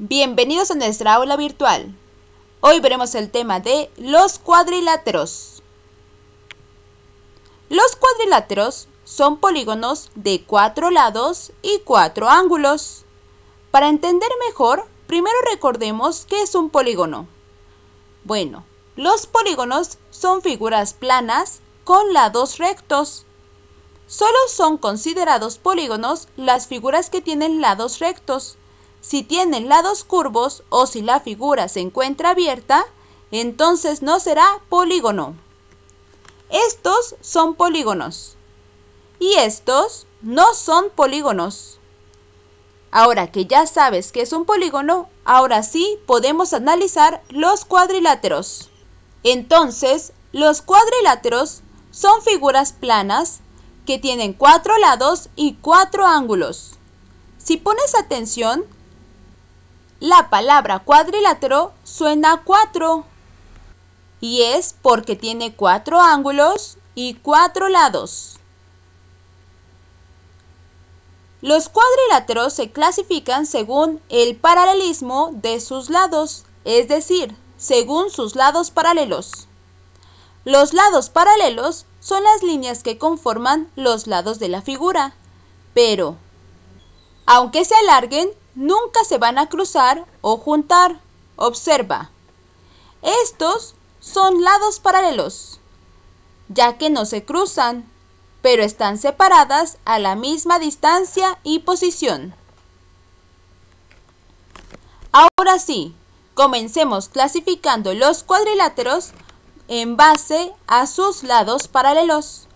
Bienvenidos a nuestra aula virtual. Hoy veremos el tema de los cuadriláteros. Los cuadriláteros son polígonos de cuatro lados y cuatro ángulos. Para entender mejor, primero recordemos qué es un polígono. Bueno, los polígonos son figuras planas con lados rectos. Solo son considerados polígonos las figuras que tienen lados rectos si tienen lados curvos o si la figura se encuentra abierta, entonces no será polígono. Estos son polígonos. Y estos no son polígonos. Ahora que ya sabes que es un polígono, ahora sí podemos analizar los cuadriláteros. Entonces, los cuadriláteros son figuras planas que tienen cuatro lados y cuatro ángulos. Si pones atención, la palabra cuadrilátero suena cuatro y es porque tiene cuatro ángulos y cuatro lados. Los cuadriláteros se clasifican según el paralelismo de sus lados, es decir, según sus lados paralelos. Los lados paralelos son las líneas que conforman los lados de la figura, pero aunque se alarguen, nunca se van a cruzar o juntar. Observa. Estos son lados paralelos, ya que no se cruzan, pero están separadas a la misma distancia y posición. Ahora sí, comencemos clasificando los cuadriláteros en base a sus lados paralelos.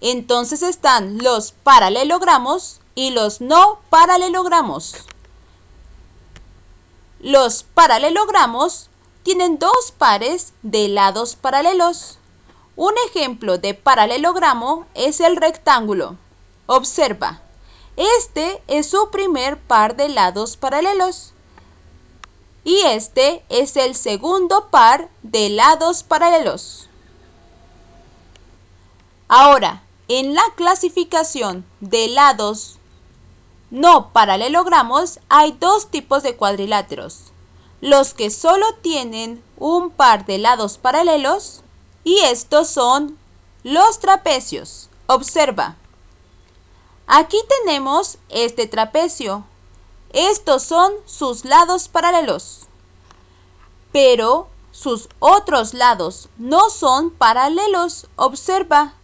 Entonces están los paralelogramos, y los no paralelogramos. Los paralelogramos tienen dos pares de lados paralelos. Un ejemplo de paralelogramo es el rectángulo. Observa, este es su primer par de lados paralelos y este es el segundo par de lados paralelos. Ahora, en la clasificación de lados no paralelogramos, hay dos tipos de cuadriláteros. Los que solo tienen un par de lados paralelos y estos son los trapecios. Observa. Aquí tenemos este trapecio. Estos son sus lados paralelos. Pero sus otros lados no son paralelos. Observa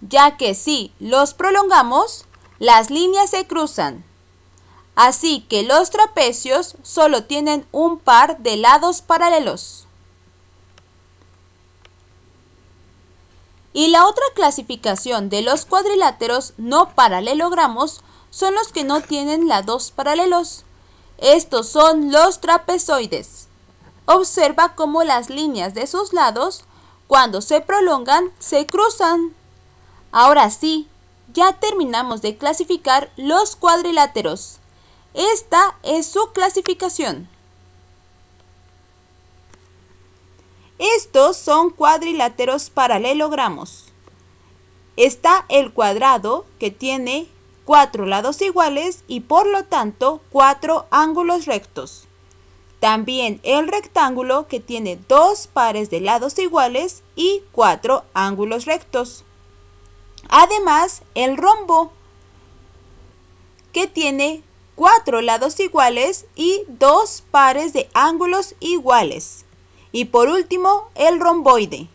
ya que si los prolongamos, las líneas se cruzan. Así que los trapecios solo tienen un par de lados paralelos. Y la otra clasificación de los cuadriláteros no paralelogramos son los que no tienen lados paralelos. Estos son los trapezoides. Observa cómo las líneas de sus lados, cuando se prolongan, se cruzan. Ahora sí, ya terminamos de clasificar los cuadriláteros. Esta es su clasificación. Estos son cuadriláteros paralelogramos. Está el cuadrado que tiene cuatro lados iguales y por lo tanto cuatro ángulos rectos. También el rectángulo que tiene dos pares de lados iguales y cuatro ángulos rectos. Además, el rombo, que tiene cuatro lados iguales y dos pares de ángulos iguales. Y por último, el romboide,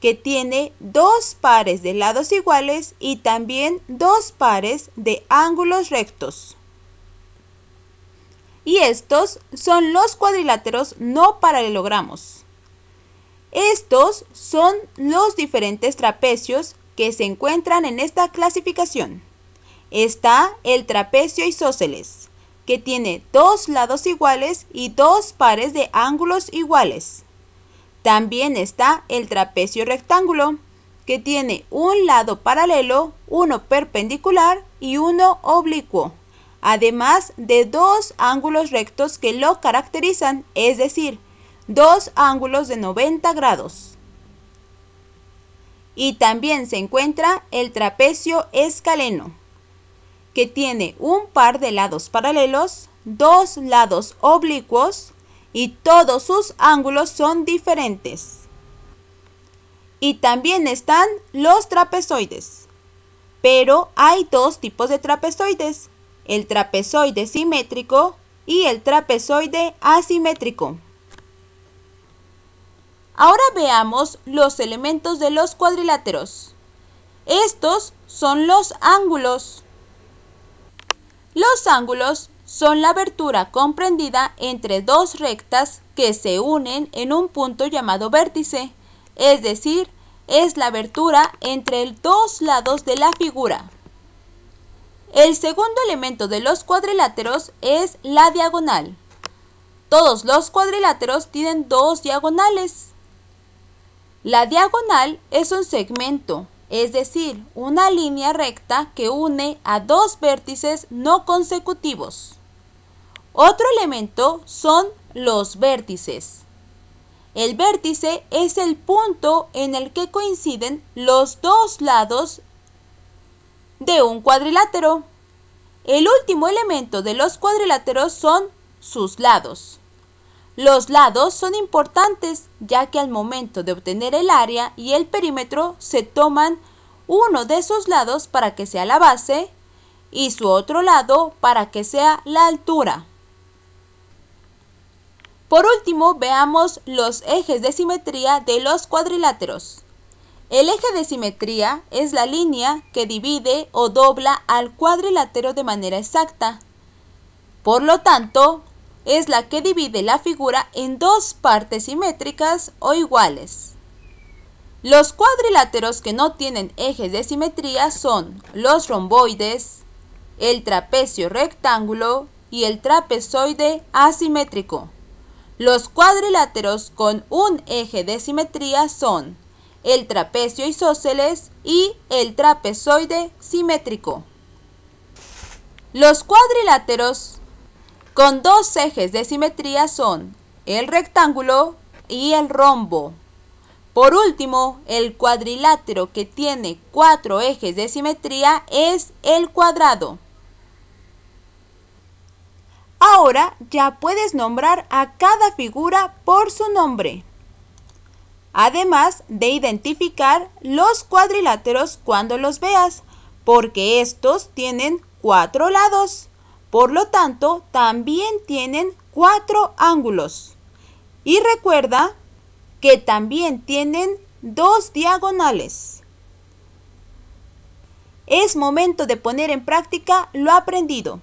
que tiene dos pares de lados iguales y también dos pares de ángulos rectos. Y estos son los cuadriláteros no paralelogramos. Estos son los diferentes trapecios que se encuentran en esta clasificación. Está el trapecio isósceles, que tiene dos lados iguales y dos pares de ángulos iguales. También está el trapecio rectángulo, que tiene un lado paralelo, uno perpendicular y uno oblicuo, además de dos ángulos rectos que lo caracterizan, es decir, dos ángulos de 90 grados. Y también se encuentra el trapecio escaleno, que tiene un par de lados paralelos, dos lados oblicuos y todos sus ángulos son diferentes. Y también están los trapezoides. Pero hay dos tipos de trapezoides, el trapezoide simétrico y el trapezoide asimétrico. Ahora veamos los elementos de los cuadriláteros. Estos son los ángulos. Los ángulos son la abertura comprendida entre dos rectas que se unen en un punto llamado vértice, es decir, es la abertura entre dos lados de la figura. El segundo elemento de los cuadriláteros es la diagonal. Todos los cuadriláteros tienen dos diagonales. La diagonal es un segmento, es decir, una línea recta que une a dos vértices no consecutivos. Otro elemento son los vértices. El vértice es el punto en el que coinciden los dos lados de un cuadrilátero. El último elemento de los cuadriláteros son sus lados. Los lados son importantes ya que al momento de obtener el área y el perímetro se toman uno de sus lados para que sea la base y su otro lado para que sea la altura. Por último, veamos los ejes de simetría de los cuadriláteros. El eje de simetría es la línea que divide o dobla al cuadrilátero de manera exacta. Por lo tanto, es la que divide la figura en dos partes simétricas o iguales. Los cuadriláteros que no tienen ejes de simetría son los romboides, el trapecio rectángulo y el trapezoide asimétrico. Los cuadriláteros con un eje de simetría son el trapecio isósceles y el trapezoide simétrico. Los cuadriláteros con dos ejes de simetría son el rectángulo y el rombo. Por último, el cuadrilátero que tiene cuatro ejes de simetría es el cuadrado. Ahora ya puedes nombrar a cada figura por su nombre. Además de identificar los cuadriláteros cuando los veas, porque estos tienen cuatro lados. Por lo tanto, también tienen cuatro ángulos. Y recuerda que también tienen dos diagonales. Es momento de poner en práctica lo aprendido.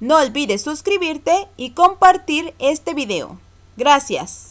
No olvides suscribirte y compartir este video. Gracias.